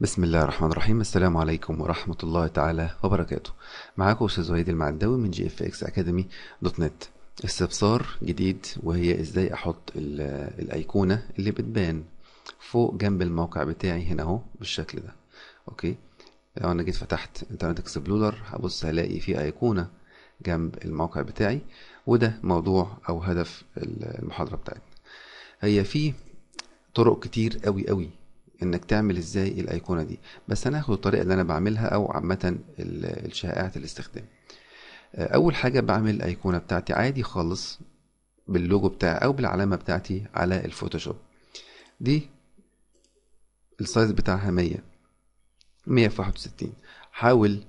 بسم الله الرحمن الرحيم السلام عليكم ورحمة الله تعالى وبركاته معاكم أستاذ وهيد المعداوي من جي اف اكس اكاديمي دوت نت استفسار جديد وهي ازاي احط الايقونة اللي بتبان فوق جنب الموقع بتاعي هنا اهو بالشكل ده اوكي لو انا جيت فتحت انترنت اكسبلورر هبص هلاقي في ايقونة جنب الموقع بتاعي وده موضوع او هدف المحاضرة بتاعتنا هي في طرق كتير قوي قوي انك تعمل ازاي الايقونه دي بس هناخد الطريقه اللي انا بعملها او عامه الشائعات الاستخدام آه، اول حاجه بعمل الايقونه بتاعتي عادي خالص باللوجو بتاعي او بالعلامه بتاعتي على الفوتوشوب دي السايز بتاعها 100 100 في 61 حاول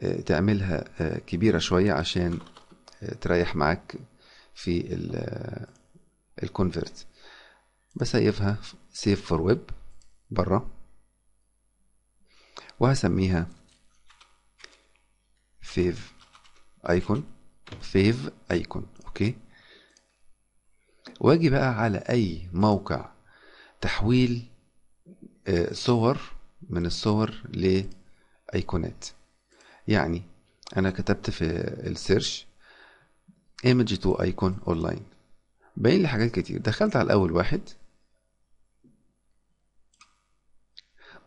آه، تعملها آه، كبيرة شوية عشان تريح معاك في الكونفرت بسيفها سيف فور ويب برا وهسميها فيف ايكون فيف ايكون اوكي واجي بقى على اي موقع تحويل آه، صور من الصور لايقونات يعني انا كتبت في السيرش image to icon online باين لي حاجات كتير دخلت على اول واحد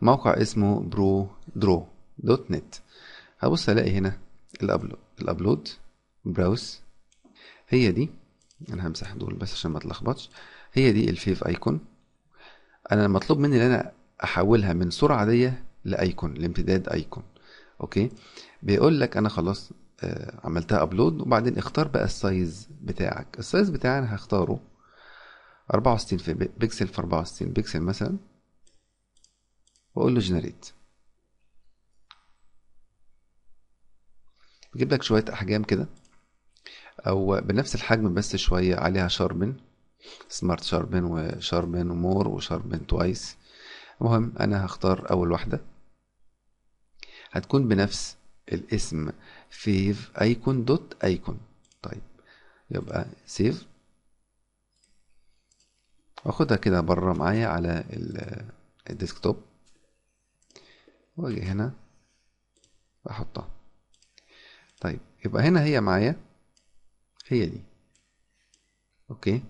موقع اسمه برو درو دوت نت هبص الاقي هنا الابلود براوز براوس هي دي انا همسح دول بس عشان ما اتلخبطش هي دي الفيف ايكون انا مطلوب مني ان انا احولها من صوره عاديه لايكون لامتداد ايكون اوكي بيقول لك انا خلاص آه، عملتها ابلود وبعدين اختار بقى السايز بتاعك السايز بتاعي انا هختاره 64 في بيكسل في 64 بيكسل مثلا واقول له جنريت بجيب لك شويه احجام كده او بنفس الحجم بس شويه عليها شاربن سمارت شاربن وشاربن ومور وشاربن توايس المهم انا هختار اول واحده هتكون بنفس الاسم فيف ايكون دوت ايكون طيب يبقى سيف واخدها كده بره معايا على الديسكتوب واجي هنا واحطها طيب يبقى هنا هي معايا هي دي اوكي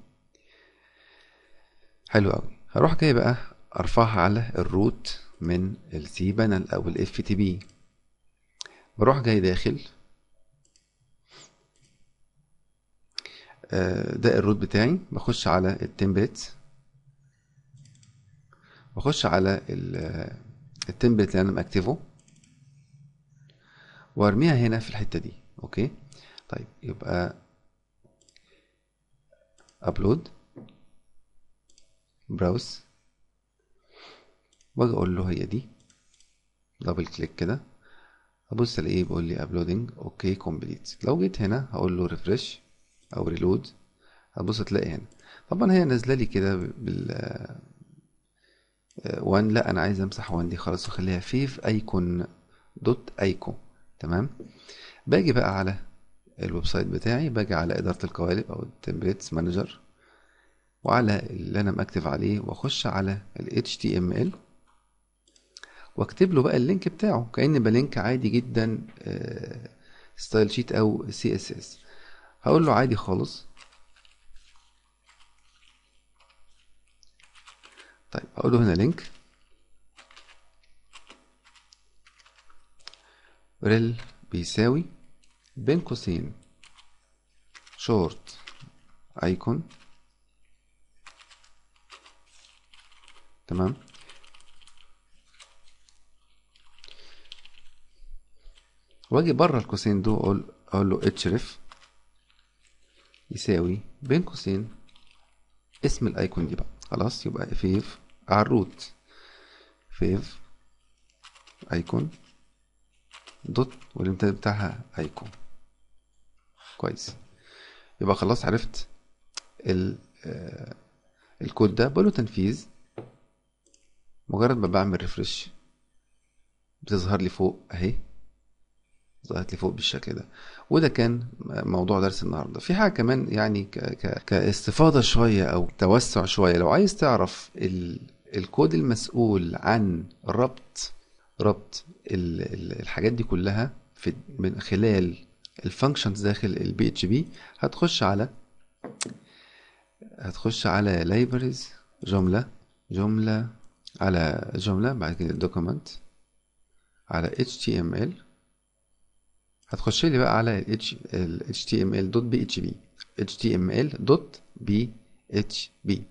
حلو قوي هروح جاي بقى ارفعها على الروت من السي بانل او الاف تي بي بروح جاي داخل آه، ده الروت بتاعي بخش على التمبلت بخش على التمبلت اللي انا مكتبه وارميها هنا في الحته دي اوكي طيب يبقى ابلود براوز واجي اقول له هي دي دبل كليك كده ابص الاقيه بيقول لي ابلودنج اوكي كومبليت لو جيت هنا هقول له ريفرش او ريلود هتبص تلاقي هنا طبعا هي نازله لي كده بال وان لا انا عايز امسح وان دي خلاص واخليها فيف ايكون دوت ايكو تمام باجي بقى على الويب سايت بتاعي باجي على اداره القوالب او التمبليتس مانجر وعلى اللي انا مكتف عليه واخش على ال HTML واكتب له بقى اللينك بتاعه كأن بلينك عادي جدا ستايل آه، شيت او CSS هقول له عادي خالص اقول له هنا لينك ريل بيساوي بين قوسين شورت ايكون تمام واجي بره القوسين دول اقول اقول له اتش ريف يساوي بين قوسين اسم الايكون دي بقى خلاص يبقى اف على الروت فيف ايكون دوت والامتداد بتاعها ايكون كويس يبقى خلاص عرفت ال آه، الكود ده بقوله تنفيذ مجرد ما بعمل ريفرش بتظهر لي فوق اهي ظهرت لي فوق بالشكل ده وده كان موضوع درس النهارده في حاجه كمان يعني ك... ك... كاستفاضه شويه او توسع شويه لو عايز تعرف ال... الكود المسؤول عن ربط ربط الحاجات دي كلها في من خلال الفانكشنز داخل البي اتش بي هتخش على هتخش على لايبرز جملة جملة على جملة بعد كده دوكيمنت على html هتخش لي بقى على ال html دوت بي اتش بي html دوت بي اتش بي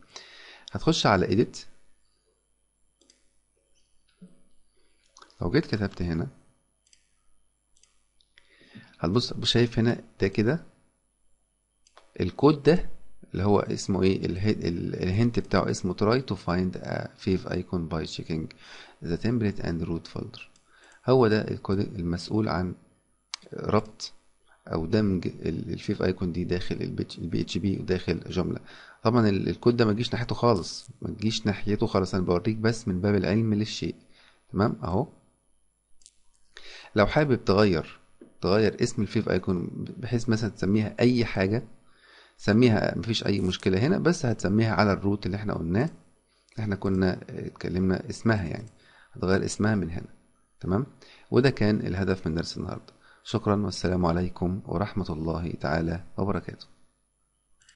هتخش على edit لو جيت كتبت هنا هتبص شايف هنا ده كده الكود ده اللي هو اسمه ايه الهنت بتاعه اسمه try to find a fave icon by checking the template and root folder هو ده الكود المسؤول عن ربط او دمج الفيف ايكون دي داخل البي اتش بي وداخل جمله طبعا الكود ده ما تجيش ناحيته خالص ما تجيش ناحيته خالص انا بوريك بس من باب العلم للشيء تمام اهو لو حابب تغير تغير اسم الفيف ايكون بحيث مثلا تسميها اي حاجه سميها مفيش اي مشكله هنا بس هتسميها على الروت اللي احنا قلناه احنا كنا اتكلمنا اسمها يعني هتغير اسمها من هنا تمام وده كان الهدف من درس النهارده شكرا والسلام عليكم ورحمه الله تعالى وبركاته